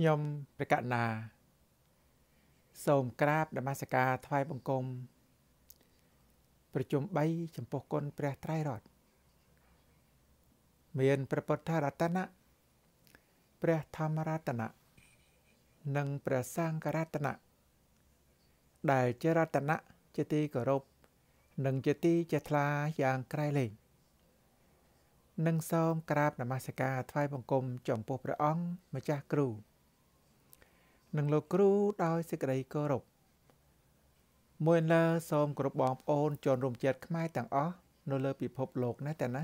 ខ្ញុំរកណា សូមក្រាបនមស្ការថ្វាយបង្គំប្រជុំ3ចំពោះគុណព្រះត្រៃរតមានព្រះពុទ្ធរតនៈព្រះធម្មរតនៈនិងព្រះសង្ឃរតនៈដែលជារតនៈជាទីគោរពនិងជាទីជាថ្លាយ៉ាងក្រៃលែងនិងសូមក្រាបនមស្ការថ្វាយបង្គំចំពោះព្រះអង្គម្ចាស់គ្រូនិងលោកគ្រូដោយសេចក្តីគោរពមួយលើសូមគ្រប់បងប្អូនជនរួមជាតិខ្មែរទាំងអស់នៅលើពិភពលោកណាតែណា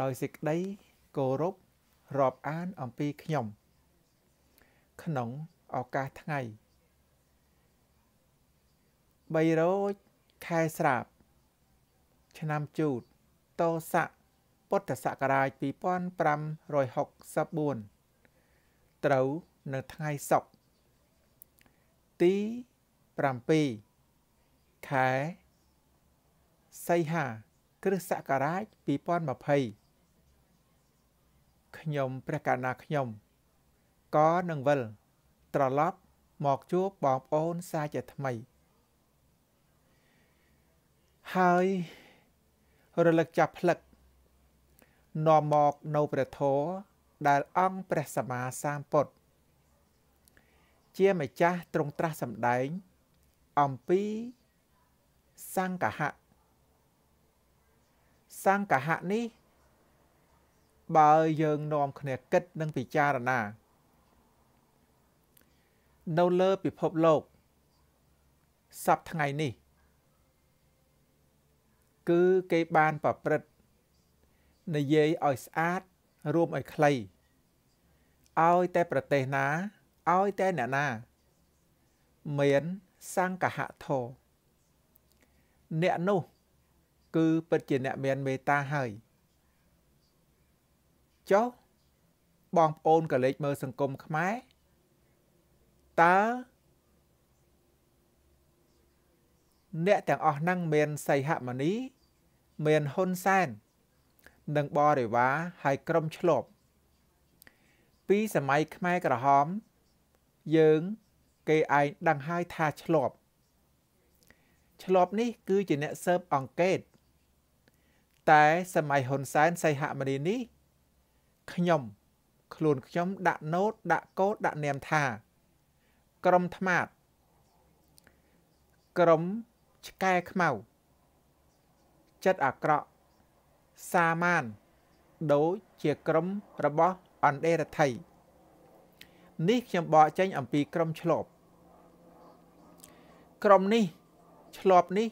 ដោយសេចក្តីគោរពរាប់អានអំពីខ្ញុំក្នុងឱកាសថ្ងៃ300ខែស្រាប់ឆ្នាំជូតតោស័កពុទ្ធសករាជ2564ត្រូវនៅថ្ងៃសុក្រទី7ខែសីហាគ្រិស្តសករាជ2020ខ្ញុំព្រះកណាខ្ញុំក៏នឹងវិល ត្រឡប់មកជួបបងប្អូនសាជាថ្មី ហើយ រលឹកចាប់ផ្លឹកនាំមកនៅព្រះធម៌ដែល អង្គព្រះសម្មាសម្ពុទ្ធជាម្ចាស់ទ្រង់ត្រាស់សម្ដែង អំពីសង្កហៈសង្កហៈនេះ បើយើងនាំគ្នាគិតនិងពិចារណា នៅលើពិភពលោកសប្ថ្ងៃនេះ គឺគេបានប្រព្រឹត្តនិយាយឲ្យស្អាតរួមឲ្យខ្លីឲ្យតែប្រទេសណាឲ្យតែអ្នកណា មានសង្កហធោអ្នកនោះ គឺពិតជាអ្នកមានមេត្តាហើយចុះបងប្អូនកលេចមើលសង្គមខ្មែរតើអ្នកទាំងអស់ហ្នឹងមានសីហមនី មានហ៊ុនសែន និងបរិវារហើយក្រុមឆ្លប់ពីសម័យខ្មែរក្រហមយើងគេឯងដឹងហើយថាឆ្លប់ឆ្លប់នេះគឺជាអ្នកសើបអង្កេត តែ សម័យហ៊ុនសែនសីហមុនីនេះខ្ញុំ ខ្លួនខ្ញុំដាក់ណូត ដាក់កូដដាក់នាមថា ក្រមថ្មាតក្រមឆ្កែខ្មៅចិត្តអាក្រក់សាមានដូចជាក្រមរបស់អន្តរថ័យនេះខ្ញុំបកចេញអំពីក្រុមឆ្លប់ក្រុមនេះឆ្លប់នេះ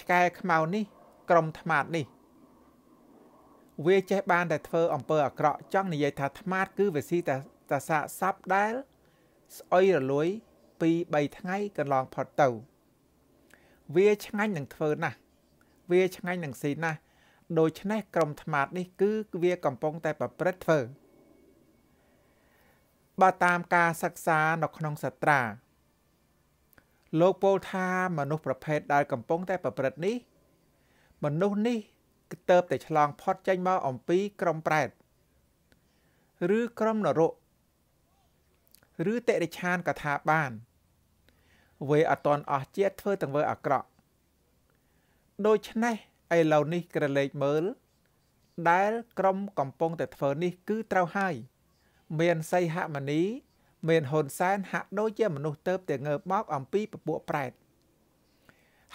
ឆ្កែខ្មៅនេះ ក្រុមថ្មាតនេះ វាចេះបានតែធ្វើ អំពើអាក្រក់ចង់និយាយថាថ្មាត គឺវាស៊ីតែតែសាកសពដែលស្អុយរលួយ2 3ថ្ងៃកន្លងផុតទៅ វាឆ្ងាញ់នឹងធ្វើណាស់វាឆ្ងាញ់នឹងស៊ីណាស់ដូច្នេះក្រុមថ្មាតនេះគឺ វាកំពុងតែប្រព្រឹត្តធ្វើបើតាមការសិក្សានៅក្នុងសត្រា លោកពោលថាមនុស្សប្រភេទដែលកំពុងតែប្រព្រឹត្តនេះមនុស្សនេះគឺទៅតែឆ្លងផុតចេញមកអំពីក្រមប្រែតឬក្រមនរកឬតិរិឆានកថាបានវេអត់តន់អស់ជាតិធ្វើទាំងវើអាក្រក់ដូច្នេះឥឡូវនេះក្រឡេកមើល ដែល ក្រុមកំពុងតែធ្វើនេះគឺត្រូវហើយ។មានសីហមនីមានហ៊ុនសែនហាក់ដូចជាមនុស្សទៅតែងើបបោកអំពីពពួកប្រែត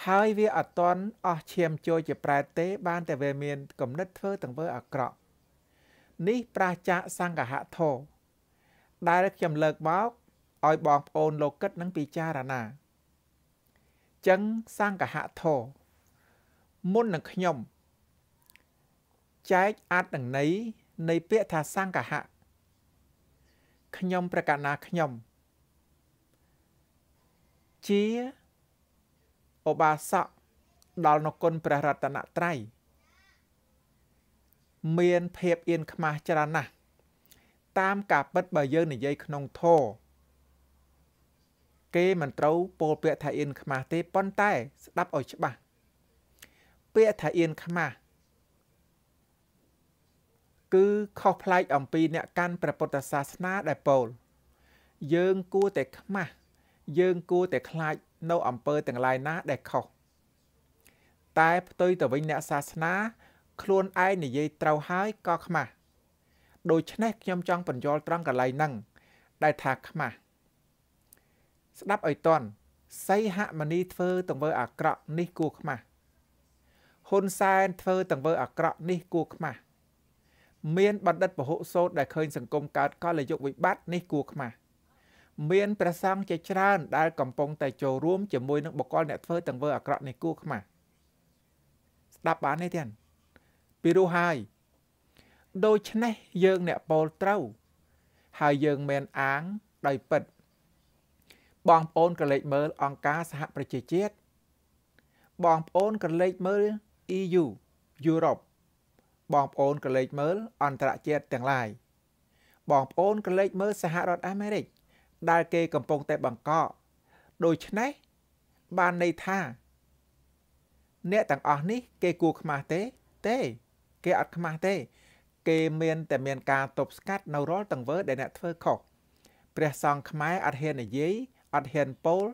ហើយវាអត់តន់អស់ឈាមចូលជាប្រែតទេ បានតែវាមានគំនិតធ្វើទាំងធ្វើអាក្រក់នេះប្រាសចាកសង្ឃហធោដែលខ្ញុំលើកមកឲ្យបងប្អូនលោកគិតនឹងពិចារណាចឹងសង្ឃហធោមុននឹងខ្ញុំ ចែកអត្តន័យនៃពាក្យថាសង្ឃហៈខ្ញុំ ប្រកាសណាខ្ញុំ ជាឧបាសកដល់នគុណព្រះរតនត្រ័យមានភាពអៀនខ្មាស់ច្រើនណាស់តាមការពិតបើយើង និយាយក្នុងធរគេ មិនត្រូវពោលពាក្យថាអៀនខ្មាស់ទេប៉ុន្តែស្ដាប់ឲ្យច្បាស់ពាក្យថាអៀនខ្មាស់គឺខុសប្លែកអំពីអ្នកកាន់ព្រះពុទ្ធសាសនាដែលពោលយើងគួរតែខ្មាស់យើងគួរតែខ្លាចនៅអំពើទាំងឡាយណាដែលខុសតែផ្ទុយទៅវិញអ្នកសាសនា ខ្លួនឯងនិយាយត្រូវហើយក៏ខ្មាស់ដូច្នេះខ្ញុំចង់បញ្យល់ត្រង់កន្លែងហ្នឹងដែលថាខ្មាស់ស្ដាប់ឲ្យតន់សីហមនីធ្វើទង្វើអាក្រក់នេះគួរខ្មាស់ហ៊ុនសែនធ្វើទង្វើអាក្រក់នេះគួរខ្មាស់មានបណ្ឌិតពហុសោតដែលឃើញសង្គមកើតកលយុគវិបត្តិនេះគួរខ្មាស់មានព្រះសង្ឃជាច្រើនដែល កំពុងតែចូលរួមជាមួយនឹងបកលអ្នកធ្វើទាំងធ្វើអាក្រក់នេះគួរខ្មាស់ស្ដាប់បានទេទៀតពីរោះហើយដូច្នេះយើងអ្នកពោលត្រូវ ហើយយើងមានអាងដោយពិតបងប្អូនក៏លេចមើលអង្គការសហប្រជាជាតិបងប្អូនក៏លេចមើល EU យុរ៉ុបបងប្អូនកលេចមើល អន្តរជាតិទាំងឡាយបងប្អូនកលេចមើលសហរដ្ឋអាមេរិកដែល គេកំពុងតែបង្កកដូច្នេះបានន័យថា អ្នកទាំងអស់នេះ គេគួរខ្មាស់ទេ ទេ គេអត់ខ្មាស់ទេ គេមានតែមានការទប់ស្កាត់នៅរាល់ទាំងវើដែលអ្នកធ្វើខុសព្រះសង្ឃខ្មែរអត់ហ៊ាននិយាយអត់ហ៊ានពោល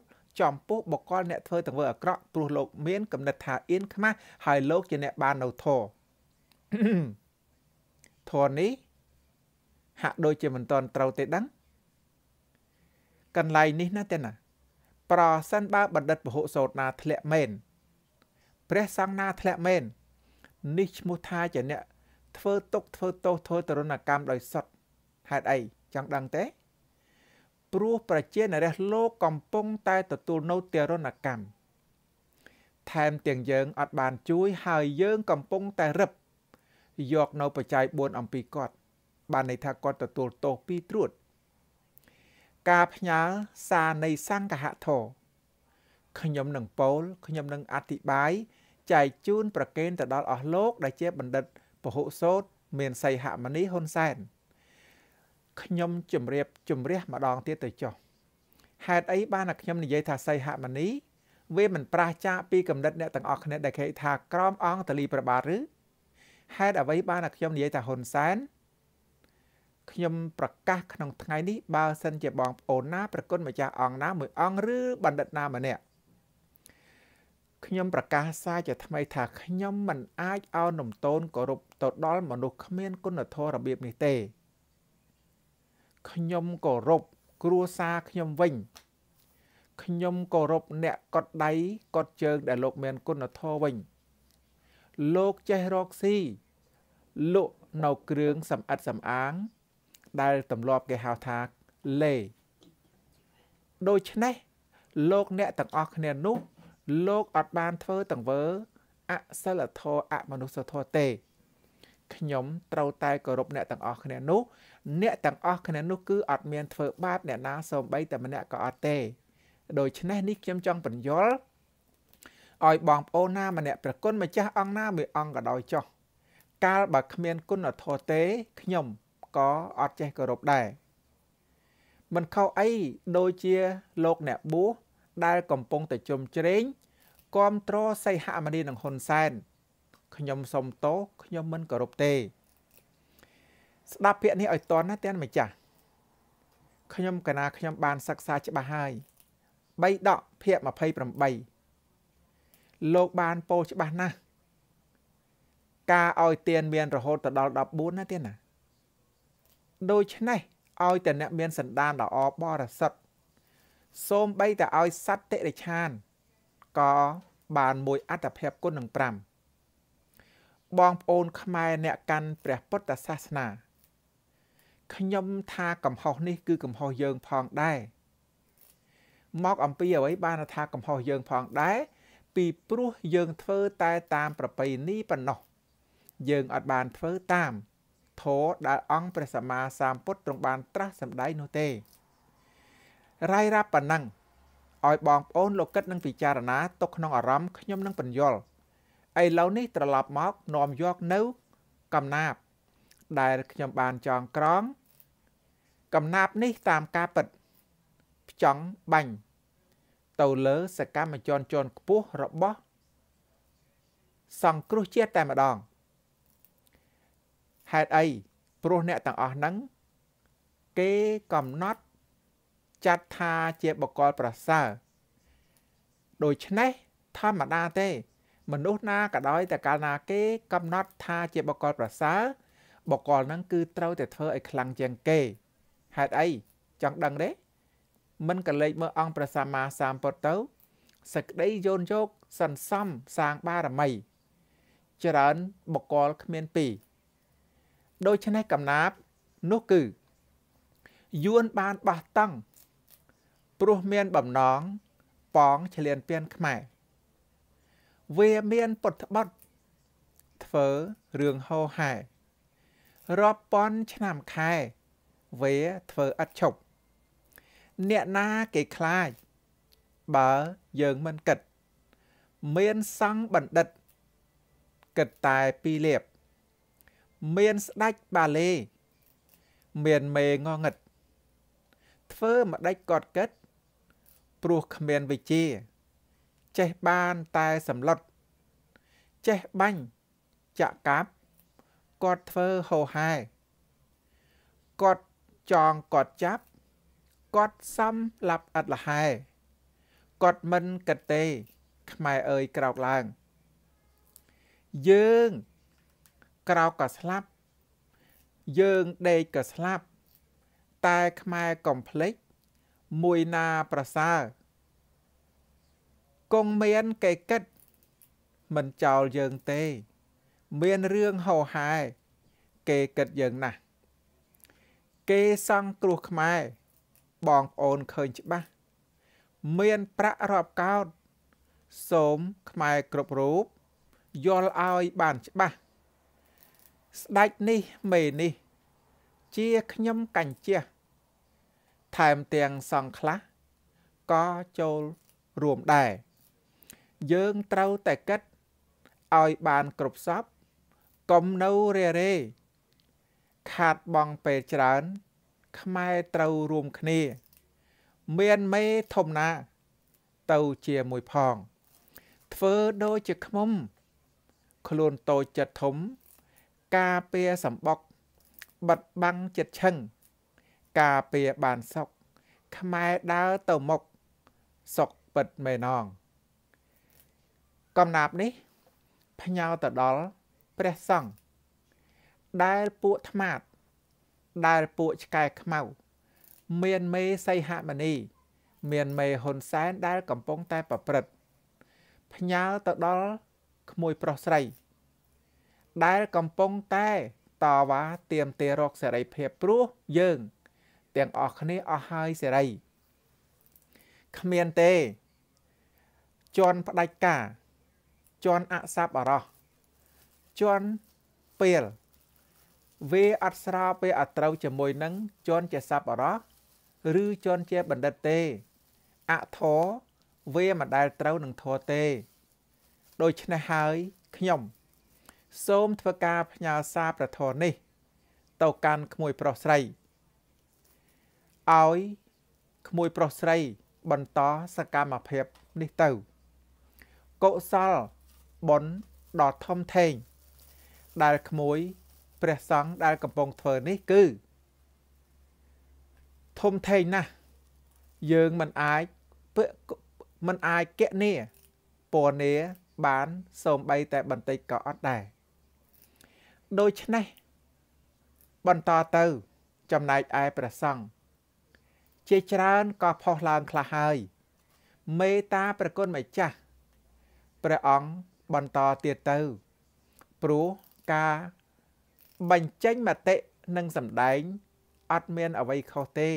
ចំពោះបុគ្គលអ្នកធ្វើទាំងវើអាក្រក់ព្រោះលោកមានគំនិតថាអៀនខ្មាស់ហើយលោកជាអ្នកបាននៅធរធននេះហាក់ដូចជាមិនទាន់ត្រូវទេដឹងកន្លែងនេះណាទេណា ប្រសិនបើបណ្ឌិតពហុសោតណាធ្លាក់មែនព្រះសង្ឃណាធ្លាក់មែននេះឈ្មោះថាជាអ្នក ធ្វើទុកធ្វើទោសធ្វើទរណកម្មដោយសត្វហេតុអីចង់ដឹងទេ ព្រោះប្រជានរះលោកកំពុងតែទទួលនៅទរណកម្មថែមទាំងយើងអត់បានជួយហើយយើងកំពុងតែរឹបយកនៅបច្ច័យ4អំពីគាត់ បានន័យថាគាត់ទទួលទោសពីត្រួតការផ្ញើសារនៃសង្ឃហធរខ្ញុំនឹងពោលខ្ញុំនឹងអធិប្បាយចែកជូនប្រកេនទៅដល់អស់លោក ដែលជាបណ្ឌិតពហុសោតមានសីហមនីហ៊ុនសែនខ្ញុំជម្រាបជម្រះម្ដងទៀតទៅចុះហេតុអីបានតែខ្ញុំនិយាយថាសីហមនី វាមិនប្រះចាកពីកំណត់អ្នកទាំងអស់គ្នាដែលគេថាក្រមអង្គតលីប្របាទឬហេតុអ្វីបានតែខ្ញុំនិយាយថាហ៊ុនសែនខ្ញុំប្រកាសក្នុងថ្ងៃនេះបើសិនជាបងប្អូនណាប្រគុណម្ចាស់អង្គណាមួយអង្គឬបណ្ឌិតណាម្នាក់ខ្ញុំប្រកាសសារជាថ្មីថាខ្ញុំមិនអាចឲ្យនំតូនគោរពទៅដល់មនុស្សគ្មានគុណធម៌របៀបនេះទេខ្ញុំគោរពគ្រួសារខ្ញុំវិញខ្ញុំគោរពអ្នកកត់ដៃកត់ជើងដែលលោកមានគុណធម៌វិញលោកចេះរកស៊ីលក់នៅគ្រឿងសម្អិតសម្អាង ដែលទម្លាប់គេហៅថាលេ ដូច្នេះលោកអ្នកទាំងអស់គ្នានោះ លោកអត់បានធ្វើទាំងវើអសិលធម៌អមនុស្សធម៌ទេខ្ញុំត្រូវតែគោរពអ្នកទាំងអស់គ្នានោះអ្នកទាំងអស់គ្នានោះគឺអត់មានធ្វើបាបអ្នកណាសូម្បីតែម្នាក់ក៏អត់ទេដូច្នេះនេះខ្ញុំចង់បញ្យល់ឲ្យបងប្អូនណាម្នាក់ប្រគុណម្ចាស់អង្គណាមួយអង្គក៏ដោយចុះកាលបើគ្មានគុណធម៌ទេខ្ញុំក៏អត់ចេះគោរពដែរមិនខុសអីដូចជាលោកអ្នកបួសដែល កំពុងតែជុំជ្រែងគាំទ្រសីហមុនីនិងហ៊ុនសែនខ្ញុំសុំទោសខ្ញុំមិនគោរពទេ ស្ដាប់ពាក្យនេះឲ្យតន់ណាទាំងម្ចាស់ខ្ញុំកណាខ្ញុំបានសិក្សាច្បាស់ហើយ3ដកភាគ28លោកបានពោច្បាស់ណាស់ការឲ្យទានមានរហូតទៅដល់14ណាទៀតណា ដូច្នេះឲ្យតែអ្នក មានសន្តានល្អបរិសុទ្ធសូមបីតែឲ្យសត្វតិរិឆានក៏បានមួយអត្តភាពគុណនឹង5បងប្អូនខ្មែរអ្នកកាន់ព្រះពុទ្ធសាសនាខ្ញុំថាកំហុសនេះ គឺកំហុសយើងផងដែរមកអំពីអ្វីបានថាកំហុសយើងផងដែរពីព្រោះយើងធ្វើតែតាមប្រពៃណីប៉ុណ្ណោះយើងអត់បានធ្វើតាមធរដែលអង្គព្រះសម្មាសម្ពុទ្ធទ្រង់បានត្រាស់សម្ដែងនោះទេរាយរាប់ប៉ុណ្ណឹងឲ្យបងប្អូនលោកកិតនឹងពិចារណាទុកក្នុងអារម្មណ៍ខ្ញុំនឹងបញ្យល់ឥឡូវនេះត្រឡប់មកនាំយកនៅកំណាបដែលខ្ញុំបានចងក្រង កំណាបនេះតាមការពិតផ្ចង់បាញ់ទៅលើសកម្មជនជាន់ខ្ពស់របស់ សង្គ្រោះជាតិតែម្ដងហេតុអីព្រោះអ្នកទាំងអស់ហ្នឹងគេកំណត់ចាត់ថាជាបកលប្រសើរដូច្នេះធម្មតាទេ មនុស្សណាក៏ដោយតែកាលណាគេ កំណត់ ថាជាបកលប្រសើរបកលហ្នឹងគឺត្រូវតែធ្វើឲ្យខ្លាំងជាងគេហេតុអីចង់ដឹងទេមិនកលេចមើលអង្គព្រះសម្មាសម្ពុទ្ធទៅ សក្តីយោនយោគសន្សំសាងបារមីច្រើនបកលគ្មានពីរដូច្នេះកំណាបនោះគឺយួនបានបោះតង់ព្រោះមានបំណងប៉ងឆ្លៀនពៀនខ្មែរវាមានពុតត្បត់ធ្វើរឿងហោហែរាប់ពាន់ឆ្នាំខែវាធ្វើឥតឈប់អ្នកណាគេខ្លាចបើយើងមិនគិតមានសង្ឃបណ្ឌិតគិតតែពីលៀបមានស្ដេចបាលេមានមេងងឹតធ្វើម្ដេចគាត់គិតព្រោះគ្មានវិជា ចេះបានតែសំឡុតចេះបាញ់ចាក់កាប់គាត់ធ្វើហោហែគាត់ចង់គាត់ចាប់គាត់សំឡាប់អត់លហែគាត់មិនគិតទេខ្មែរអើយក្រោកឡើង យើងក្រោកក៏ស្លាប់យើងដេកក៏ស្លាប់តែខ្មែរកំភ្លេចមួយណាប្រសើរគង់មានគេគិត មិនចោលយើងទេ មានរឿងហោហែគេគិតយើងណាស់គេសង់គ្រោះខ្មែរបងប្អូនឃើញច្បាស់មានប្រាក់រាប់កោតសូមខ្មែរគ្រប់រូបយល់ឲ្យបានច្បាស់ស្ដេចនេះមេនេះជាខ្ញុំកញ្ជះថែមទាំងសង្ខ្លះក៏ចូលរួមដែរយើងត្រូវតែគិតឲ្យបានគ្រប់សពកុំនៅរេរេ ខាត់បងពេលច្រើនខ្មែរត្រូវរួមគ្នាមានមេធំណាទៅជាមួយផង ធ្វើដូចជាខ្មុំ ខ្លួនតូចចិត្តធំការពារសម្បុកបិទបាំងចិត្តឆឹងការពារបានសុកខ្មែរដើរទៅមុខសុកពិតមែនងកំណាប់នេះ ផ្ញើទៅដល់ព្រះសង្ឃដែលពួកថ្មាតដែលពួកឆ្កែខ្មៅមានមេសីហមនី មានមេហ៊ុនសែនដែល កំពុងតែប្រព្រឹត្តផ្ញើទៅដល់ក្មួយប្រុសស្រី ដែលកំពុងតែតវ៉ាទាមទាររកសេរីភាពព្រោះយើង ទាំងអស់គ្នាអស់ហើយសេរីគ្មានទេជន់ផ្ដាច់ការជន់អសប្បរោះជន់ពេលវាអត់ស្របពេលអត្រូវ ជាមួយនឹងជន់ជាសពអរោះឬជន់ជាបណ្ឌិតទេអធរវាមិនដែលត្រូវនឹងធរទេដូច្នេះហើយខ្ញុំ សូមធ្វើការផ្ញើសារប្រធរនេះ ទៅកាន់ក្មួយប្រុសស្រីឲ្យក្មួយប្រុសស្រីបន្តសកម្មភាពនេះទៅកុសលបុណ្យដ៏ធំធេងដែលក្មួយព្រះសង្ឃដែលកំពុងធ្វើនេះគឺ ធំធេងណាស់យើងមិនអាចពឹកមិនអាចកណនីពណ៌នីបានសូម្បីតែបន្តិចក៏អត់ដែរដូច្នេះបន្តទៅចំណែកឯព្រះសង្ឃជាច្រើនក៏ផុសឡើងខ្លះហើយ មេតាប្រគុណម្ចាស់ព្រះអង្គបន្តទៀតទៅ ព្រោះការបញ្ចេញមតិនិងសម្ដែង អត់មានអ្វីខុសទេ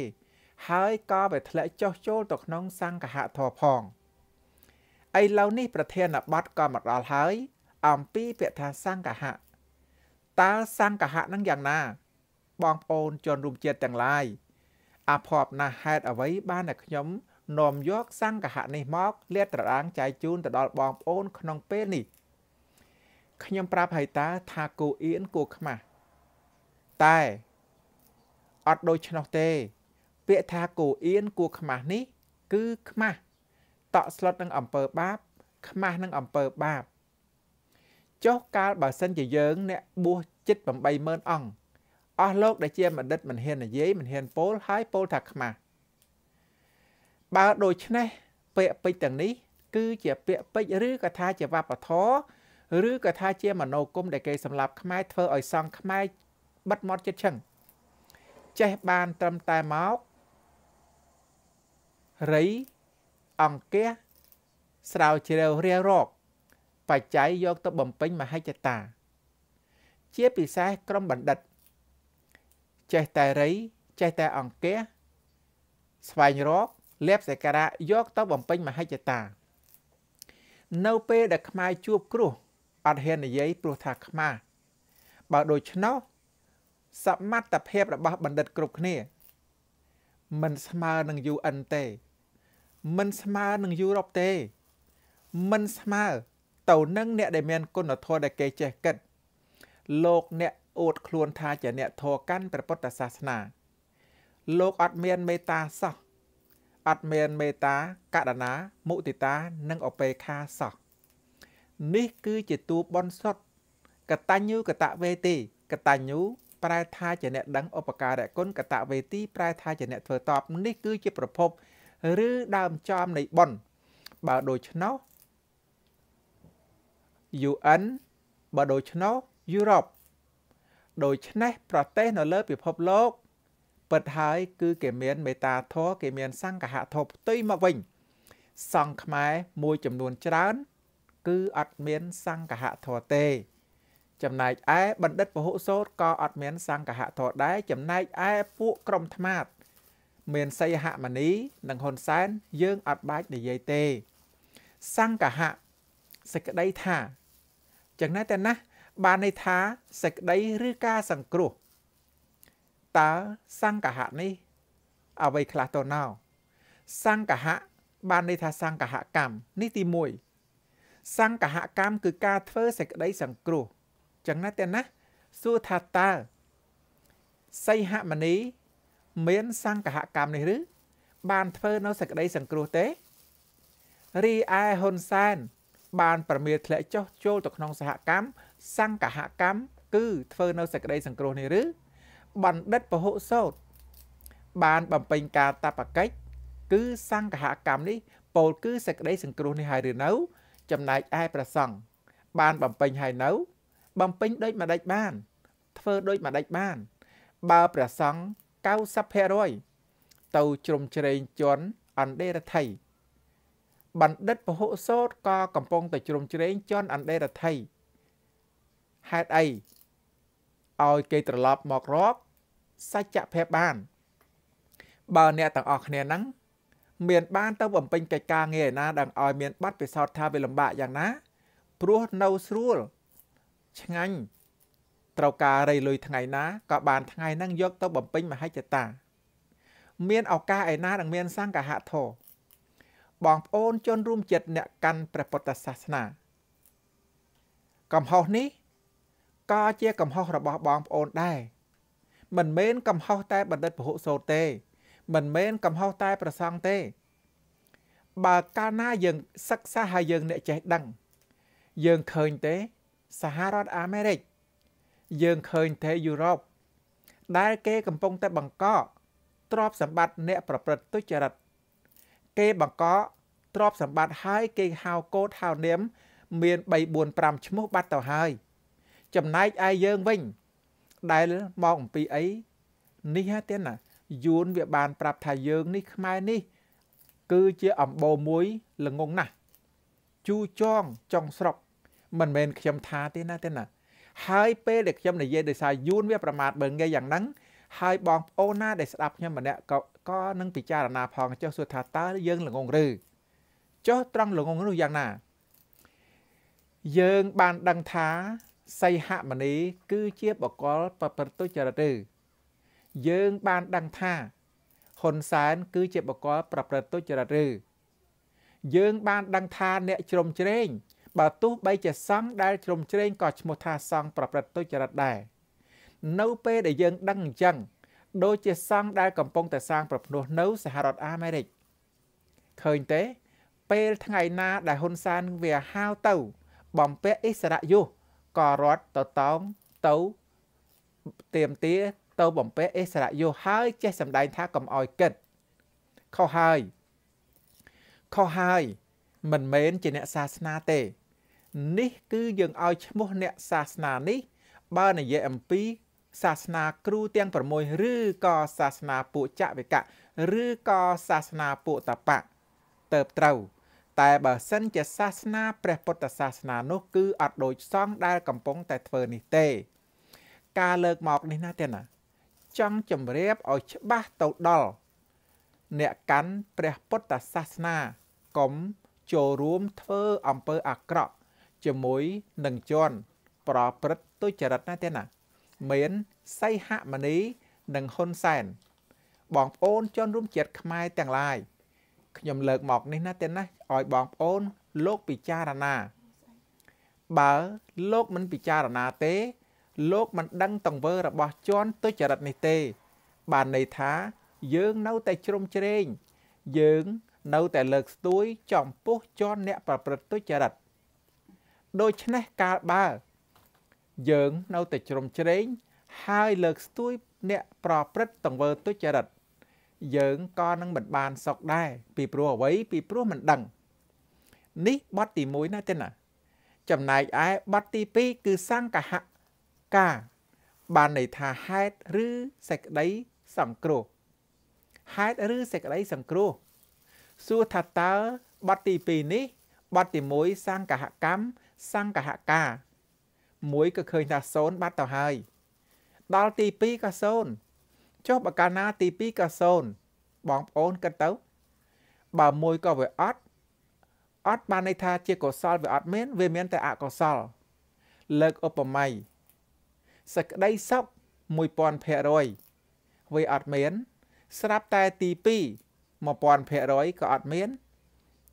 ហើយក៏វាធ្លាក់ចុះចូលទៅក្នុងសង្ឃហធរផងឥឡូវនេះប្រធានបទក៏មកដល់ហើយអំពីពាក្យថាសង្ឃហៈតើសង្ឃហៈនឹងយ៉ាងណា បងប្អូនជនរួមជាតិទាំងឡាយ អភ័ព្វណាស់ហេតុអ្វីបានតែខ្ញុំនាំយកសង្ឃហៈនេះមកលាតត្រដាងចែកជូនទៅដល់បងប្អូនក្នុងពេលនេះខ្ញុំប្រាប់ហើយតាថាគូអៀនគូខ្មាស់តែអត់ដូចឆ្នោះទេ ពាក្យថាគូអៀនគួខ្មាស់នេះ គឺខ្មាស់តក់ស្លុតនឹងអំពើបាប ខ្មាស់នឹងអំពើបាបចុះកាលបើសិនជាយើងអ្នក បួសចិត្ត80000អង្គអស់លោកដែលជាមណ្ឌិតមិនហ៊ាននិយាយមិនហ៊ានពោលហើយពោលថាខ្មាស់បើដូច្នេះពាក្យពេចទាំងនេះគឺជាពាក្យពេចឬក៏ថាជាវប្បធម៌ឬក៏ថាជាមនោគមដែលគេសម្រាប់ខ្មែរធ្វើឲ្យសង់ខ្មែរបិទមាត់ចិត្តឆឹងចេះបានត្រឹមតែមករៃអង្គះស្រាវជ្រាវរៀបរកបច្ច័យយកទៅបំពេញមហិច្ឆតា ជាពិសេសក្រុមបណ្ឌិត ចេះតែរៃចេះតែអង្គះស្វែងរកលៀបសេការៈយកទៅបំពេញមហិច្ឆតា នៅពេលដែលខ្មែរជួបគ្រោះអត់ហ៊ាននិយាយព្រោះថាខ្មាស់បើដូច្នោះសមត្ថភាពរបស់បណ្ឌិតគ្រប់គ្នាមិនស្មើនឹង UN ទេមិនស្មើនឹងយុរ៉ុបទេមិនស្មើទៅនឹងអ្នកដែលមានគុណធម៌ដែលគេចេះគិតលោកអ្នកអួតខ្លួនថាជាអ្នកធរកាន់ព្រះពុទ្ធសាសនា លោកអត់មានមេត្តាសោះអត់មានមេត្តាករុណាមុទិតានិងអបេខាសោះនេះគឺជាតួបនសុត កតញ្ញូកតវេទីកតញ្ញូប្រែថាជាអ្នកដឹងឧបការៈគុណកតវេទីប្រែថាជាអ្នកធ្វើតបនេះគឺជាប្រភពឬដើមចំនៃបុណ្យបើដូច្នោះ UN បើដូច្នោះ Europe ដូច្នេះប្រទេសនៅលើពិភពលោកពិតហើយគឺ គេមាន មេត្តាធម៌គេមានសង្ឃៈធម៌ផ្ទុយមកវិញ សង្ឃខ្មែរមួយចំនួនច្រើន គឺអត់មានសង្ឃៈធម៌ទេចំណែកឯបណ្ឌិតពហុសោតក៏អត់មានសង្ឃហធរដែរចំណែកឯពួកក្រុមថ្មាតមានសីហមនី និងហ៊ុនសែនយើងអត់បាច់និយាយទេសង្ឃហៈសេចក្តីថាចឹងណាតែណាបានន័យថាសេចក្តីឬការសង្គ្រោះតើសង្ឃហៈនេះអ្វីខ្លះទៅណោសង្ឃហៈបានន័យថាសង្ឃហកម្មនេះទី1សង្ឃហកម្មគឺការធ្វើសេចក្តីសង្គ្រោះចឹងណាតែណាសួរថាតើសីហមនី មានសង្កហកម្មនេះឬបានធ្វើនៅសក្តីសង្គ្រោះទេរីឯហ៊ុនសែនបានប្រមាថធ្លាក់ចុះចូលទៅក្នុងសហកម្មសង្កហកម្មគឺធ្វើនៅសក្តី សង្គ្រោះនេះឬបណ្ឌិតពហុសោតបានបំពេញការតបកិច្ចគឺសង្កហកម្មនេះពោលគឺសក្តីសង្គ្រោះនេះហើយឬនៅ ចំណែកឯប្រសង់បានបំពេញហើយនៅបំពេញដូចមួយដេចបាន ធ្វើដូចមួយដេចបាន បើព្រះសង្ឃ90%ទៅជ្រុំជ្រែងជន់អន្តរថ័យបណ្ឌិតពហុសោតក៏កំពុងតែជ្រុំជ្រែងជន់អន្តរថ័យហេតុអីឲ្យគេត្រឡប់មករកសច្ចភាពបាន បើអ្នកទាំងអស់គ្នាហ្នឹងមាន បានទៅបំពេញកិច្ចការងារឯណាដែលឲ្យមានប័ណ្ណពិសោធន៍ថាវាលំបាកយ៉ាងណាព្រោះនៅស្រួលឆ្ងាញ់ត្រូវការរៃលុយថ្ងៃណាក៏បានថ្ងៃហ្នឹងយកទៅបំពេញមហិច្ឆតា មានឱកាសឯណានឹងមានសង្ឃហធរបងប្អូនជនរួមចិត្តអ្នកកាន់ព្រះពុទ្ធសាសនាកំហុសនេះក៏ជាកំហុសរបស់បងប្អូនដែរមិនមែនកំហុសតែបណ្ឌិតពហុសូត្រទេមិនមែនកំហុសតែ ប្រសង់ទេបើកាលណាយើង សិក្សាហើយយើងអ្នកចេះដឹង យើងឃើញទេសហរដ្ឋអាមេរិកយើងឃើញទេយុរ៉ុបដែលគេកំពុងតែបង្កកទ្រព្យសម្បត្តិអ្នកប្រព្រឹត្តទុច្ចរិតគេបង្កកទ្រព្យសម្បត្តិហើយគេហៅកូដហៅនាម មាន3 4 5ឈ្មោះបាត់ទៅហើយ ចំណែកឯយើងវិញ ដែលមកអំពីអីនេះហ่าទៀតណាយួនវាបាន ប្រាប់ថាយើងនេះខ្មែរនេះគឺជាអំបោមួយល្ងងណាស់ជូចងចង់ស្រុកមិនមែនខ្ញុំថាទេណាទេណាហើយពេលដែលខ្ញុំនិយាយដោយសារយួនវាប្រមាថបើងាយយ៉ាងហ្នឹងហើយបងប្អូនណាដែលស្ដាប់ខ្ញុំម្នាក់ក៏ក៏នឹងពិចារណា ផងចុះសួរថាតើយើងល្ងងឬចុះត្រង់ល្ងងនោះយ៉ាងណាយើងបានដឹងថាសីហមនី គឺជាបកលប្រព្រឹត្តទុច្ចរិតឬយើងបានដឹងថាហ៊ុនសែនគឺជាបកលប្រព្រឹត្តទុច្ចរិតឬយើងបានដឹងថាអ្នកជ្រំជ្រែងបើទោះបីជាសង្ឃដែលជ្រុំជ្រែងក៏ឈ្មោះថាសង្ឃប្រព្រឹត្តទុច្ចរិតដែរនៅពេលដែលយើងដឹងអញ្ចឹង ដូចជាសង្ឃដែលកំពុងតែសាងប្រភ្នោះនៅសហរដ្ឋអាមេរិកឃើញទេ ពេលថ្ងៃណា ដែលហ៊ុនសែនវាហៅទៅបំពាក់អិសរាជយុសក៏រត់ទៅតោងទៅទៀមទាទៅបំពាក់អិសរាជយុសហើយចេះសម្ដែងថាកំអោយគិតខុសហើយខុសហើយមិនមែនជាអ្នកសាសនាទេ នេះគឺយើងឲ្យឈ្មោះអ្នកសាសនានេះបើនិយាយអំពីសាសនាគ្រូទាំង6ឬក៏សាសនាពួកចវិកៈឬក៏សាសនាពួកតបៈទៅត្រូវតែបើសិនជាសាសនា ព្រះពុទ្ធសាសនានោះ គឺអត់ដូចសង្ឃដែល កំពុងតែធ្វើនេះទេការលើកមកនេះណាទេណាចង់ជម្រាបឲ្យច្បាស់ទៅដល់អ្នកកាន់ព្រះពុទ្ធសាសនាកុំចូលរួមធ្វើអំពើអាក្រក់ជាមួយនឹងជនប្រព្រឹត្តទុច្ចរិតណាទេណា មានសៃហមនីនិងហ៊ុនសែនបងប្អូនជនរួមជាតិខ្មែរទាំងឡាយខ្ញុំលើកមកនេះណាទេណាឲ្យបងប្អូនលោកពិចារណា បើលោកមិនពិចារណាទេលោកមិនដឹងតង្វើរបស់ជនទុច្ចរិតនេះទេ បានន័យថា យើងនៅតែជ្រុំជ្រែងយើងនៅតែលើកស្ទួយចំពោះជនអ្នកប្រព្រឹត្តទុច្ចរិតដូច្នេះកាលបើយើងនៅតែជ្រំជ្រែងហើយលើកស្ទួយអ្នកប្រព្រឹត្តទង្វើទុច្ចរិតយើងក៏នឹងមិនបានសុខដែរពីព្រោះអ្វីពីព្រោះមិនដឹង នេះបទទី1ណាទេណា ចំណែកឯបទទី2គឺសង្កហកា បានន័យថាហេតុឬសេចក្តីសង្គ្រោះហេតុឬសេចក្តីសង្គ្រោះសួរថាតើបទទី2នេះបទទី1សង្កហកម្មសង្កហកាមួយក៏ឃើញថា0បាត់ទៅហើយដល់ទី2ក៏0ចុះបើកាលណាទី2ក៏0បងប្អូនគិតទៅ បើមួយក៏វាអត់អត់បានន័យថាជាកុសលវាអត់មានវាមានតែអកុសល លើកឧបមាសក្តីសុខ1000%វាអត់មានស្រាប់តែទី2 1000%ក៏អត់មាន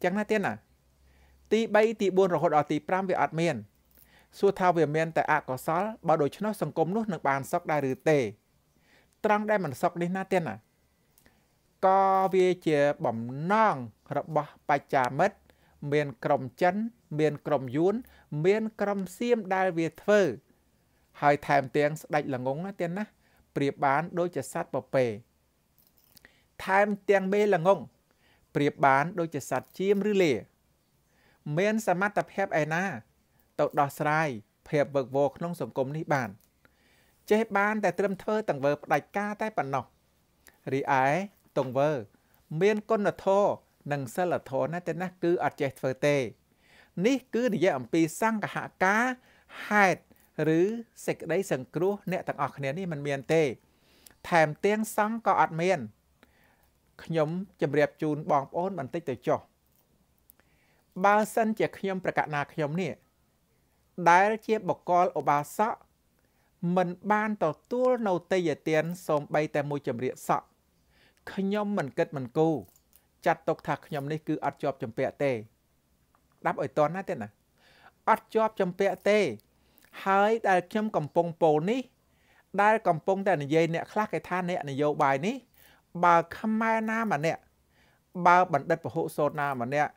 ចឹងណាទៀតណាទី3ទី4រហូតដល់ទី5វាអត់មានសួរថាវាមានតែអកុសលបើដូច្នោះសង្គមនោះនឹងបានសុខដែរឬទេ ត្រង់ដែលមិនសុខនេះណាទៀតណាក៏វាជាបំណងរបស់បច្ចាមិត្តមានក្រុមចិន មានក្រុមយួនមាន ក្រុមសៀមដែលវាធ្វើ ហើយថែមទាំងស្ដេចល្ងងណាទៀតណាប្រៀបបាន ដូចជាសត្វពពែថែមទាំងមេល្ងងប្រៀបបានដូចជាសត្វជៀមឬលេ មានសមត្ថភាពឯណាទៅដោះស្រាយភាពវឹកវរក្នុងសង្គមនេះបានចេះបានតែត្រឹមធ្វើតង្វើផ្ដាច់ការតែប៉ុណ្ណោះរីឯតង្វើមានគុណធម៌និងសិលធម៌ណាតែណាគឺអត់ចេះធ្វើទេ នេះគឺនិយាយអំពីសង្ឃហការហេតុឬសេចក្តីសង្គ្រោះអ្នកទាំងអស់គ្នានេះមិនមានទេថែមទាំងសង្ឃក៏អត់មានខ្ញុំជម្រាបជូនបងប្អូនបន្តិចទៅចុះបើសិនជាខ្ញុំប្រកាសណាខ្ញុំនេះដែលជាបកលឧបាសកមិនបានទទួលនៅទេយទានសូម្បីតែមួយចម្រៀកសក់ខ្ញុំមិនគិតមិនគូ ចាត់ទុកថាខ្ញុំនេះគឺអត់ជាប់ចម្ពាក់ទេដាប់ឲ្យតន់ណាទៀតណាអត់ជាប់ចម្ពាក់ទេ ហើយដែលខ្ញុំកំពុងពោលនេះដែលកំពុង តែនិយាយអ្នកខ្លះគេថាអ្នកនយោបាយនេះបើខ្មែរណាម្នាក់បើបណ្ឌិតពហុសូត្រណាម្នាក់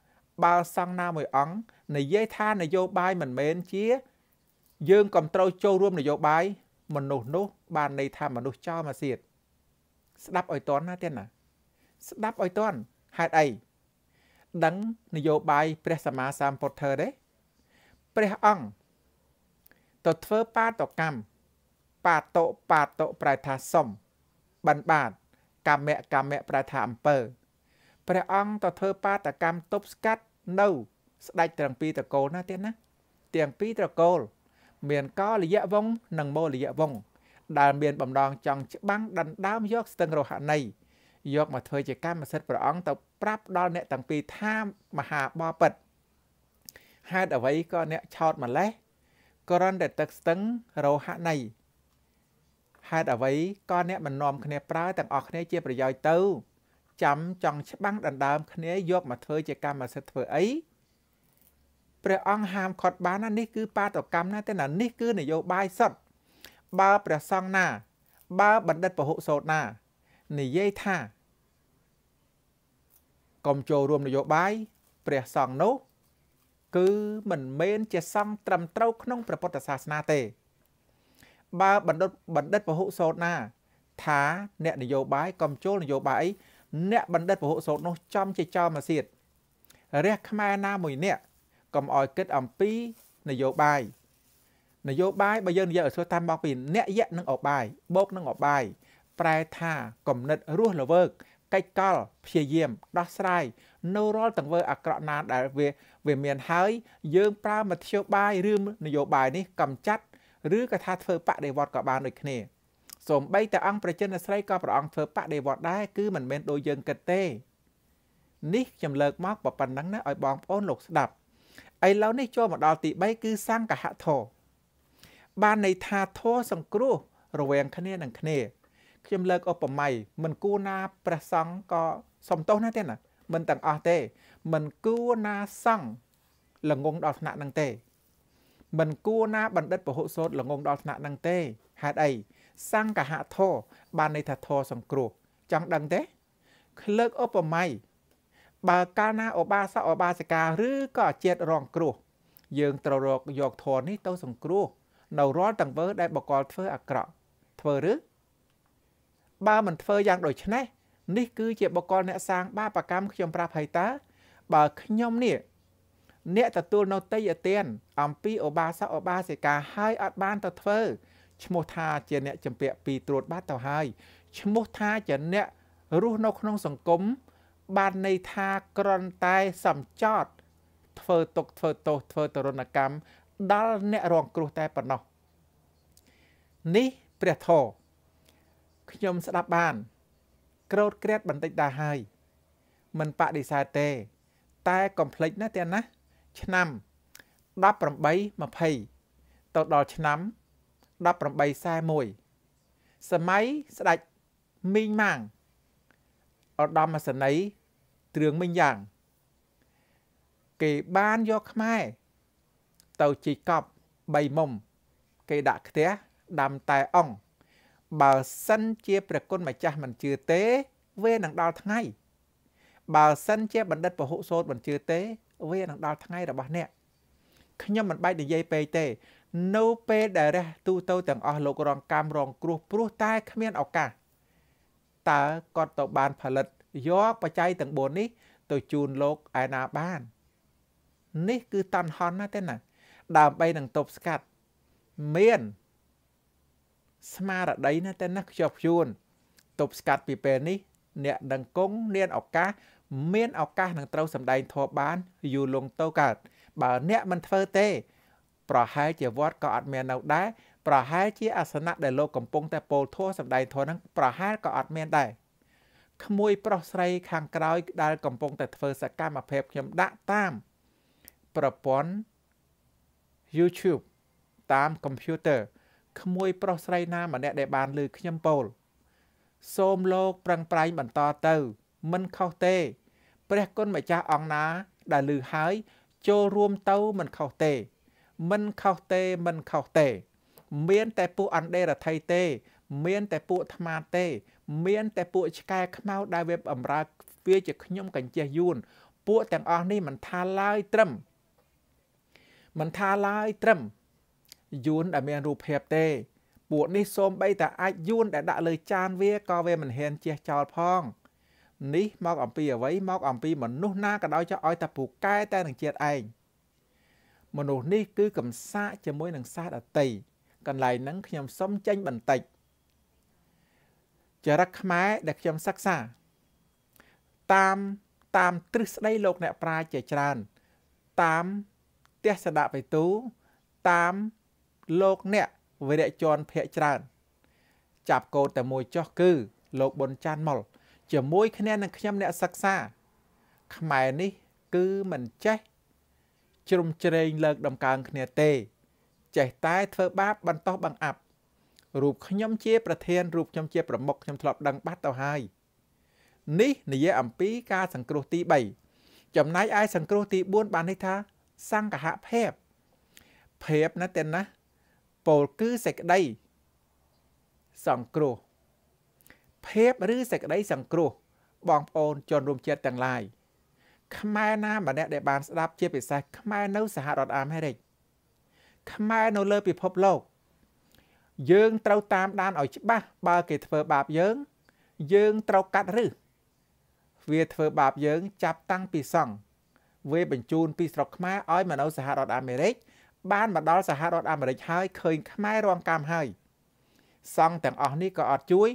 បើសង្ឃណាមួយអង្គនិយាយថានយោបាយមិនមែនជា យើងកំត្រូវចូលរួម នយោបាយមនុស្សនោះ បានន័យថាមនុស្សចោលមកទៀតស្ដាប់ឲ្យតន់ណាទៀតណា ស្ដាប់ឲ្យតន់ហេតុអីដឹងនយោបាយព្រះសម្មាសម្ពុទ្ធធ្វើទេព្រះអង្គទៅធ្វើបាតកម្មបាតុបាតុប្រែថាសុំបិណ្ឌបាតកម្មកម្មប្រែថាអំពើព្រះអង្គទៅធ្វើបាតកម្មទប់ស្កាត់នៅ ស្ដេចទាំងពីរត្រកូលណាទៀតណាទាំងពីរត្រកូល មានកលយៈវង និងមូលយៈវងដែលមានបំដងចង់ច្បាំងដណ្ដើមយកស្ទឹងរហណីយកមកធ្វើជាកម្មសិទ្ធិព្រះអង្គទៅ ប្រាប់ដល់អ្នកទាំងពីរថាមហាបពិតហេតុអ្វីក៏អ្នកឆោតម្លេះគ្រាន់តែទឹកស្ទឹងរហណីហេតុអ្វីក៏អ្នកមិននាំគ្នាប្រើទាំងអស់គ្នាជាប្រយោជន៍ទៅចាំចង់ច្បាំងដណ្ដើមគ្នាយកមកធ្វើជាកម្មសិទ្ធិធ្វើអីព្រះអង្គហាមខត់បានណានេះគឺ បាតកម្មណាតែណានេះគឺនយោបាយសុតបើព្រះសង្ឃណាបើបណ្ឌិតពហុសោតណានិយាយថាកុំចូលរួមនយោបាយព្រះសង្ឃនោះគឺមិនមែនជាសង្ឃត្រឹមត្រូវក្នុងព្រះពុទ្ធសាសនាទេបើបណ្ឌិតបណ្ឌិតពហុសោតណា ថា អ្នក នយោបាយកំចូលនយោបាយអីអ្នកបណ្ឌិតពហុសោតនោះចំជាចោលមកទៀតរះខ្មែរណាមួយអ្នកកុំអោយគិតអំពីនយោបាយនយោបាយបើយើងនិយាយឲ្យស្គាល់តាមមកពីអ្នកយៈនិងអបាយបោកនិងអបាយប្រែថាគំនិតរស់រវើកកិច្ចកលព្យាយាមដោះស្រាយនៅរាល់ទង្វើអាក្រក់ណា ដែលវាវាមានហើយយើង ប្រើមធ្យោបាយឬនយោបាយនេះកំចាត់ឬក៏ថាធ្វើបដិវត្តក៏បានដូចគ្នាសូម្បីតែអង្គប្រជិនស្រីក៏ប្រអងធ្វើបដិវត្តដែរគឺមិនមែនដូចយើងគិតទេនេះខ្ញុំលើកមកប៉ុណ្ណឹងណាឲ្យបងប្អូនលោកស្ដាប់ឥឡូវនេះចូលមកដល់ទី3គឺសង្កហធរបានន័យថាធរសង្គ្រោះរវាងគ្នានឹងគ្នាខ្ញុំលើកឧបមាមិនគួរណាព្រះសង្ឃក៏សំទោសណាទេណាមិនទាំងអស់ទេមិនគួរណាសង្ឃល្ងងដល់ថ្នាក់នឹងទេមិនគួរណាបណ្ឌិត ពហុសូត្រល្ងងដល់ថ្នាក់នឹងទេហេតុអីសង្កហធរបានន័យថាធរសង្គ្រោះចង់ដឹងទេក្លើកឧបមាបើកាលណាឧបាសកឧបាសិកាឬក៏ជាតិរងគ្រោះ យើង ត្រូវរកយកធរនេះទៅសង្គ្រោះនៅរាល់ទាំងវើ ដែលបកលធ្វើអាក្រក់ធ្វើឬបើមិនធ្វើយ៉ាងដូចនេះនេះគឺជាបកលអ្នកសាងបាបកម្មខ្ញុំប្រាប់ហើយតើបើខ្ញុំនេះអ្នកទទួលនៅតីយទានអំពីឧបាសកឧបាសិកាហើយអត់បាន ទៅធ្វើឈ្មោះថាជាអ្នកចម្ពាក់ពីត្រួតបាត់ទៅហើយឈ្មោះថាជាអ្នករស់នៅក្នុង សង្គមបានន័យថាក្រន់តែសំចតធ្វើទុកធ្វើទោសធ្វើទរណកម្មដល់អ្នករងគ្រោះតែប៉ុណ្ណោះនេះព្រះធរខ្ញុំស្ដាប់បាន ក្រោតក្រែតបន្តិចដែរហើយមិនបដិសេធទេតែកំភ្លេចណាទៀតណាឆ្នាំ1820ទៅដល់ឆ្នាំ1841សម័យស្ដេចមីងម៉ាងឧត្តមសេនីយ៍ទ្រឿងមីងយ៉ាងគេបានយកខ្មែរទៅជីកប់3មុំគេដាក់ខ្ទះដាំតែអង្គបើសិនជាព្រះគុណម្ចាស់មិនជឿទេវានឹងដល់ថ្ងៃ បើសិនជាបណ្ឌិតពហុសូត្រមិនជឿទេវានឹងដល់ថ្ងៃរបស់អ្នកខ្ញុំមិនបាច់និយាយពេកទេ នៅពេលដែលរះទូទៅទាំងអស់លោករងកម្មរងគ្រោះព្រោះតែគ្មានឱកាសតើគាត់ទៅបានផលិតយកបច្ច័យទាំង4នេះ ទៅជូនលោកឯណាបាន នេះគឺតន់ហន់ណាទេណាដើម្បីនឹងទប់ស្កាត់មានស្មារតីណាតែណាខ្ជាប់ខ្ជួនទប់ស្កាត់ពីពេលនេះ អ្នកដឹងគង់មានឱកាសមានឱកាសនឹងត្រូវសម្ដែងធម៌បានយូរលង់ទៅកើតបើអ្នកមិនធ្វើទេ ប្រហែលជាវត្តក៏អត់មាននៅដែរប្រហែលជាអាសនៈដែលលោកកំពុងតែពោលធัวសម្ដែងធัวហ្នឹងប្រហែលក៏អត់មានដែរក្មួយប្រុសស្រីខាងក្រោយដែលកំពុងតែធ្វើសកម្មភាពខ្ញុំដាក់តាម ប្រព័ន្ធ YouTube តាមកុំព្យូទ័រក្មួយ ប្រុសស្រីណាម្នាក់ដែលបានលើខ្ញុំពោលសូមលោកប្រឹងប្រែងបន្តទៅមិនខុសទេ ព្រះគុណម្ចាស់អង្គណា ដែលឮហើយចូលរួមទៅមិនខុសទេ មិនខុសទេមិនខុសទេ មានតែពួកអណ្ដេរដ្ឋីទេ មានតែពួកអាត្មាទេមានតែពួកឆ្កែខ្មៅដែលវាបំរើវាជាខ្ញុំកញ្ចេះយួនពួកទាំងអស់នេះមិនថាឡើយត្រឹមមិនថាឡើយត្រឹមយួនដែលមានរូបភាពទេ ពួកនេះសូមបីតែអាចយួនដែលដាក់លើចានវាក៏វាមិនហ៊ានជះចោលផងនេះមក អំពីអ្វីមក អំពីមនុស្សណាក៏ដោយចុះឲ្យតែពូកែតែនឹងជាតិឯងមនុស្សនេះគឺកំសាកជាមួយនឹងសាសអតីកន្លែងហ្នឹងខ្ញុំសុំចេញបន្តិចចរិតខ្មែរដែលខ្ញុំសិក្សាតាមតាមទ្រឹស្ដីលោកអ្នកប្រាជ្ញជាច្រើន តាមទស្សនៈបេទូតាមលោកអ្នកវិរៈជនភ័ក្រច្រើន ចាប់កោតតែមួយចោះគឺលោកប៊ុនចាន់ម៉ុលជាមួយគ្នានឹងខ្ញុំអ្នកសិក្សាខ្មែរនេះគឺមិនចេះជ្រុំជ្រែងលើកដំកើងគ្នាទេ ចេះតែធ្វើបាបបន្តបង្អាប់ រូបខ្ញុំជា ប្រធានរូបខ្ញុំជាប្រមុខខ្ញុំធ្លាប់ដឹងបាត់ទៅហើយ នេះនិយាយអំពីការសង្គ្រោះទី3ចំណែកឯសង្គ្រោះទី4បានន័យថាសង្កហភាពភាពណាស់ទាំងណាពោលគឺសេចក្តីសង្គ្រោះភាពឬសេចក្តីសង្គ្រោះ បងប្អូន ជនរួមជាតិទាំងឡាយខ្មែរណាម្នាក់ដែលបានស្ដាប់ជាពិសេសខ្មែរនៅសហរដ្ឋអាមេរិកខ្មែរនៅលើពិភពលោកយើងត្រូវតាមដានឲ្យច្បាស់បើគេធ្វើបាបយើង យើងត្រូវកាត់ឬវាធ្វើបាបយើង ចាប់តាំងពីសង្ឃវាបញ្ជូនពីស្រុកខ្មែរឲ្យមកនៅសហរដ្ឋអាមេរិក បានមកដល់សហរដ្ឋអាមេរិកហើយឃើញ ខ្មែររងកម្មហើយ សង្ឃទាំងអស់នេះក៏អត់ជួយ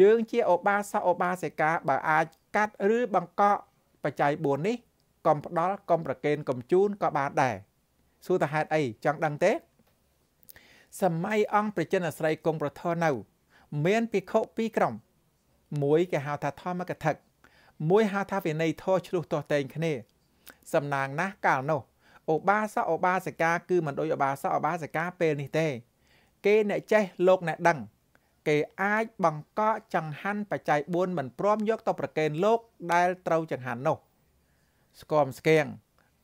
យើងជាឧបាសកឧបាសិកាបើអាចកាត់ឬបង្កក់បច្ច័យ4នេះកុំផ្ដាល់កុំប្រកេនកុំជូនក៏បានដែរសួរតើហេតុអីចង់ដឹងទេសម័យអង្គប្រជិនអាស្រ័យគង់ប្រធរនៅ មានភិក្ខុពីរក្រុមមួយគេហៅថាធម្មកថាមួយហៅថាវិន័យធរឆ្លុះទាស់តែងគ្នាសំណាងណាស់កាលនោះឧបាសកឧបាសិកាគឺមិនដូចឧបាសកឧបាសិកាពេលនេះទេ គេអ្នកចេះលោកអ្នកដឹងគេអាចបង្កក់ចង្ហាន់បច្ច័យ4មិនព្រមយកទៅប្រកេនលោកដែលត្រូវចង្ហាន់នោះស្គមស្គៀង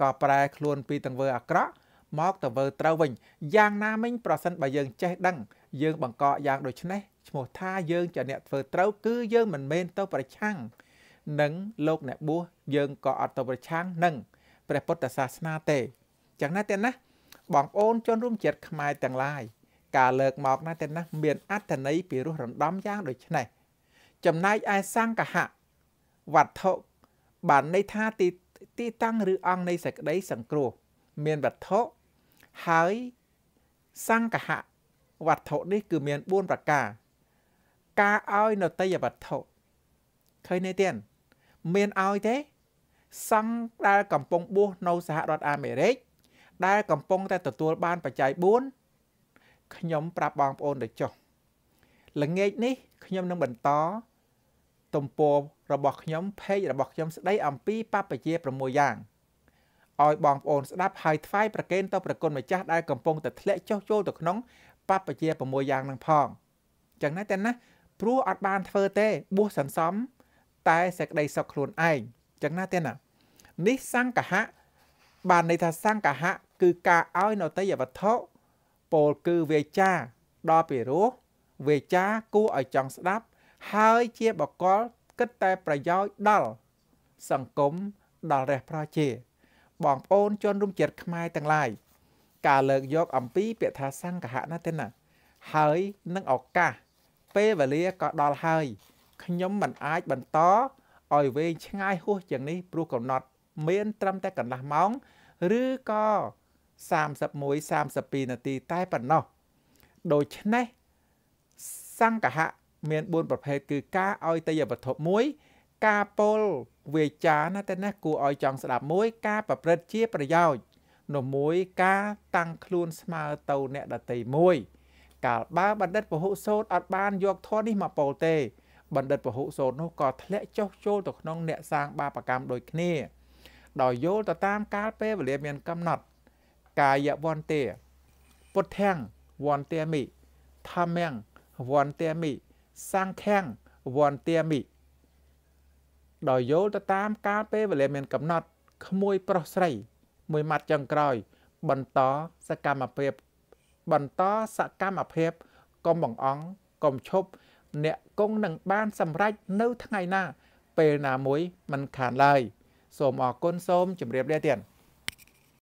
ក៏ប្រែខ្លួនពីទាំងវើអាក្រក់មកទៅវើត្រូវវិញយ៉ាងណាមិញប្រសិនបើយើងចេះដឹង យើងបង្កក់យ៉ាងដូចនេះឈ្មោះថាយើងជាអ្នកធ្វើត្រូវ គឺយើងមិនមែនទៅប្រឆាំងនឹងលោកអ្នកបួសយើងក៏អត់ទៅប្រឆាំងនឹងព្រះពុទ្ធសាសនាទេចឹងណាទេណា បងប្អូនជនរួមជាតិខ្មែរទាំងឡាយការលើកមកណាទាំងនោះមានអត្ថន័យពីរោះរំដំយ៉ាងដូចនេះចំណែកឯសង្កហៈវត្ថុបានន័យថាទីទីតាំងឬអង្គនៃសេចក្តីសង្គ្រោះមានវត្ថុហើយសង្កហៈវត្ថុនេះ គឺមាន4ប្រការការឲ្យនតីវត្ថុឃើញទេទៀតមានឲ្យទេ សង្ឃដែលកំពុងបួសនៅសហរដ្ឋអាមេរិកដែលកំពុងតែទទួល បានបច្ច័យ4ខ្ញុំប្រាប់បងប្អូនទៅចុះល្ងាចនេះខ្ញុំនឹងបន្ត ទំព័ររបស់ខ្ញុំเพจរបស់ខ្ញុំស្ដីអំពីបព្វជិ6យ៉ាងឲ្យបងប្អូនស្ដាប់ហើយថ្វាយប្រគេនទៅប្រគុណម្ចាស់ដែលកំពុងតែធ្លាក់ចុះចូលទៅក្នុងបព្វជិ6យ៉ាងនឹងផងចឹងណាតែណាព្រោះអត់បានធ្វើទេបួសសន្សំតែសេចក្តីសុខខ្លួនឯងចឹងណាទេណានេះសង្កហៈបានន័យថាសង្កហៈគឺការឲ្យនៅតយវត្ថុពោលគឺវាចាដល់ពីរោះវាចាគួរឲ្យចង់ស្ដាប់ ហើយជាបកលគិតតែប្រយោជន៍ដល់សង្គមដល់រះប្រជាបងប្អូនជនរួមជាតិខ្មែរទាំងឡាយការលើកយក អំពីពាក្យថាសង្ឃហណាទេណាហើយនឹងឱកាសពេលវេលាក៏ដល់ហើយខ្ញុំមិនអាចបន្តឲ្យវែងឆ្ងាយហួសជាងនេះព្រោះកំណត់មានត្រឹមតែកន្លះម៉ោងឬក៏31 32នាទីតែប៉ុណ្ណោះដូច្នេះសង្កហៈមាន4ប្រភេទគឺការឲ្យតយវត្ថុ1ការពោលវាចាណាតែណាគួរឲ្យចង់ស្ដាប់មួយការប្រព្រឹត្តជាប្រយោជន៍នោះមួយការតាំងខ្លួនស្មើទៅអ្នកដតីមួយកាលបើបណ្ឌិតពហុសោតអត់បាន យកធននេះមកពោលទេបណ្ឌិតពហុសោតនោះក៏ធ្លាក់ចុះចូលទៅក្នុងអ្នកសាងបាបកម្មដូចគ្នា ដោយយល់ទៅតាម កាលពេលវេលាមានកំណត់កាយវន្តាពុទ្ធាំងវន្តាមិធម្មាំងវន្តាមិសង្ខាំងវន្តាមិដោយយល់ទៅតាមការពេលវេលាមានកំណត់ក្មួយប្រុសស្រី មួយម៉ាត់ចុងក្រោយ បន្តសកម្មភាពបន្តសកម្មភាពកុំបង្អង់កុំឈប់អ្នកគង់នឹងបានសម្រេចនៅថ្ងៃណា ពេលណាមួយមិនខានឡើយសូមអរគុណសូមជម្រាបលាទៀត